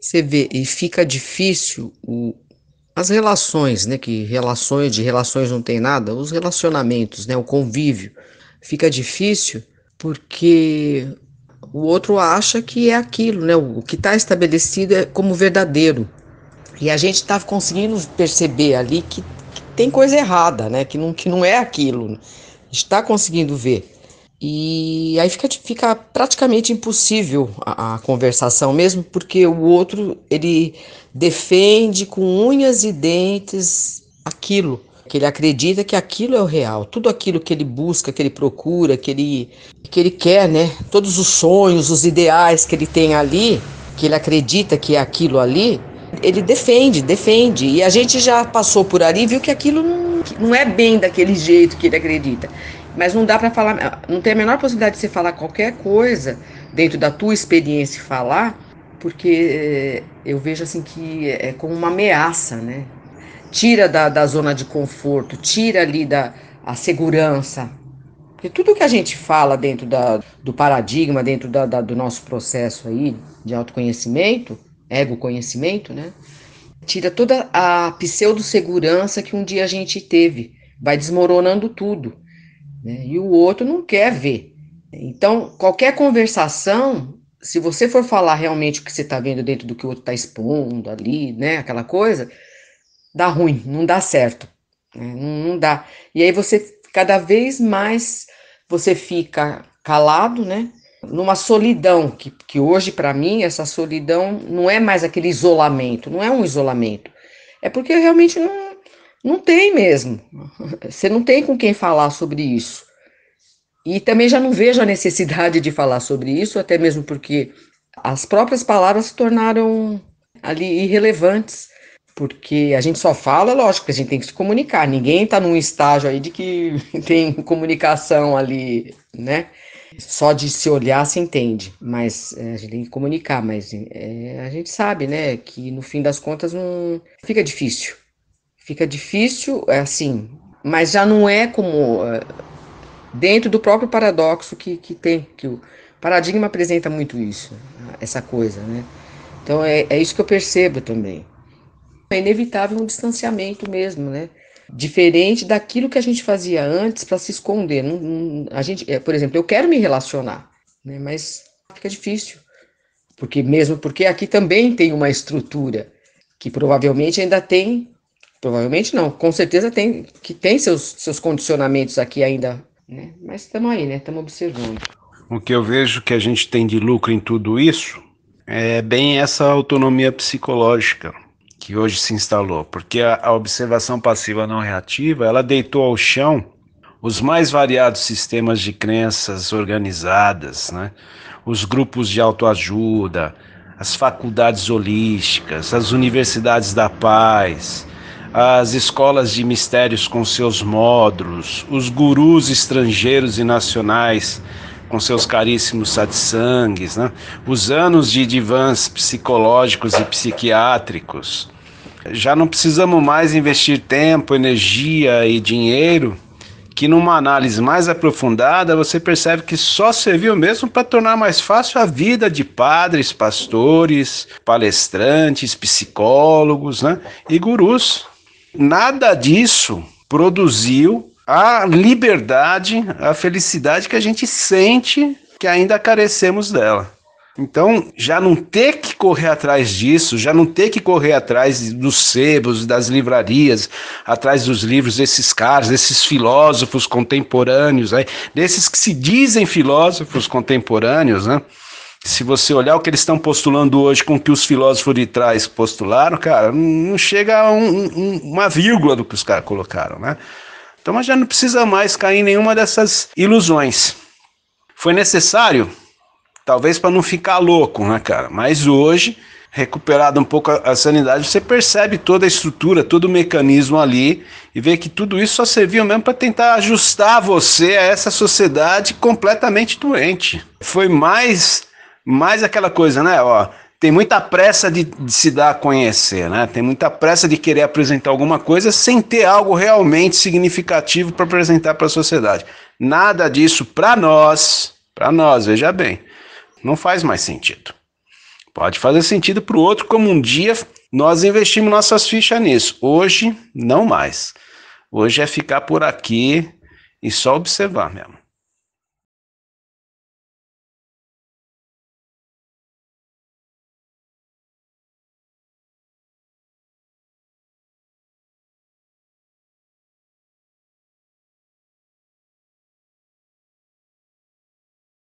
Você vê, e fica difícil o, as relações, né? Que relações de relações não tem nada, os relacionamentos, né? O convívio fica difícil porque o outro acha que é aquilo, né? O que está estabelecido é como verdadeiro. E a gente está conseguindo perceber ali que, que, tem coisa errada, né? Que não, que não é aquilo. A gente está conseguindo ver. E aí fica, fica praticamente impossível a, a, conversação mesmo, porque o outro ele defende com unhas e dentes aquilo que ele acredita que aquilo é o real, tudo aquilo que ele busca, que ele procura, que ele que ele quer, né? Todos os sonhos, os ideais que ele tem ali, que ele acredita que é aquilo ali, ele defende, defende. E a gente já passou por ali e viu que aquilo não, não é bem daquele jeito que ele acredita. Mas não dá para falar, não tem a menor possibilidade de você falar qualquer coisa dentro da tua experiência e falar, porque eh, eu vejo assim que é como uma ameaça, né? Tira da, da zona de conforto, tira ali da a segurança. Porque tudo que a gente fala dentro da, do paradigma, dentro da, da, do nosso processo aí de autoconhecimento, ego conhecimento, né? Tira toda a pseudo segurança que um dia a gente teve. Vai desmoronando tudo né? e o outro não quer ver. Então, qualquer conversação, se você for falar realmente o que você está vendo dentro do que o outro está expondo ali, né, aquela coisa, dá ruim, não dá certo. Né? Não, não dá. E aí você, cada vez mais, você fica calado, né? numa solidão, que, que hoje para mim essa solidão não é mais aquele isolamento, não é um isolamento. É porque realmente não, não tem mesmo. Uhum. Você não tem com quem falar sobre isso. E também já não vejo a necessidade de falar sobre isso, até mesmo porque as próprias palavras se tornaram ali irrelevantes, porque a gente só fala, lógico, que a gente tem que se comunicar. Ninguém está num estágio aí de que tem comunicação ali, né? Só de se olhar se entende, mas é, a gente tem que comunicar, mas é, a gente sabe, né, que no fim das contas não fica difícil. Fica difícil, é assim, mas já não é como eh, dentro do próprio paradoxo que, que tem, que o paradigma apresenta muito isso, essa coisa, né? Então é, é isso que eu percebo também. É inevitável um distanciamento mesmo, né? Diferente daquilo que a gente fazia antes para se esconder. Não, não, a gente, é, por exemplo, eu quero me relacionar, né? mas fica difícil. Porque mesmo porque aqui também tem uma estrutura que provavelmente ainda tem Provavelmente não. Com certeza tem que tem seus, seus condicionamentos aqui ainda, né? Mas estamos aí, né? Estamos observando. O que eu vejo que a gente tem de lucro em tudo isso é bem essa autonomia psicológica que hoje se instalou, porque a, a observação passiva não reativa, ela deitou ao chão os mais variados sistemas de crenças organizadas, né? Os grupos de autoajuda, as faculdades holísticas, as universidades da paz, as escolas de mistérios com seus módulos, os gurus estrangeiros e nacionais com seus caríssimos satsangues, né? os anos de divãs psicológicos e psiquiátricos. Já não precisamos mais investir tempo, energia e dinheiro, que numa análise mais aprofundada você percebe que só serviu mesmo para tornar mais fácil a vida de padres, pastores, palestrantes, psicólogos né? e gurus Nada disso produziu a liberdade, a felicidade que a gente sente que ainda carecemos dela. Então, já não ter que correr atrás disso, já não ter que correr atrás dos sebos, das livrarias, atrás dos livros desses caras, desses filósofos contemporâneos, né? desses que se dizem filósofos contemporâneos, né? se você olhar o que eles estão postulando hoje com o que os filósofos de trás postularam, cara, não chega a um, um, uma vírgula do que os caras colocaram, né? Então a gente não precisa mais cair em nenhuma dessas ilusões. Foi necessário, talvez para não ficar louco, né, cara? Mas hoje, recuperado um pouco a, a sanidade, você percebe toda a estrutura, todo o mecanismo ali e vê que tudo isso só serviu mesmo para tentar ajustar você a essa sociedade completamente doente. Foi mais mais aquela coisa, né? Ó, tem muita pressa de, de, se dar a conhecer, né? Tem muita pressa de querer apresentar alguma coisa sem ter algo realmente significativo para apresentar para a sociedade. Nada disso para nós, para nós, veja bem, não faz mais sentido. Pode fazer sentido para o outro, como um dia nós investimos nossas fichas nisso. Hoje, não mais. Hoje é ficar por aqui e só observar mesmo.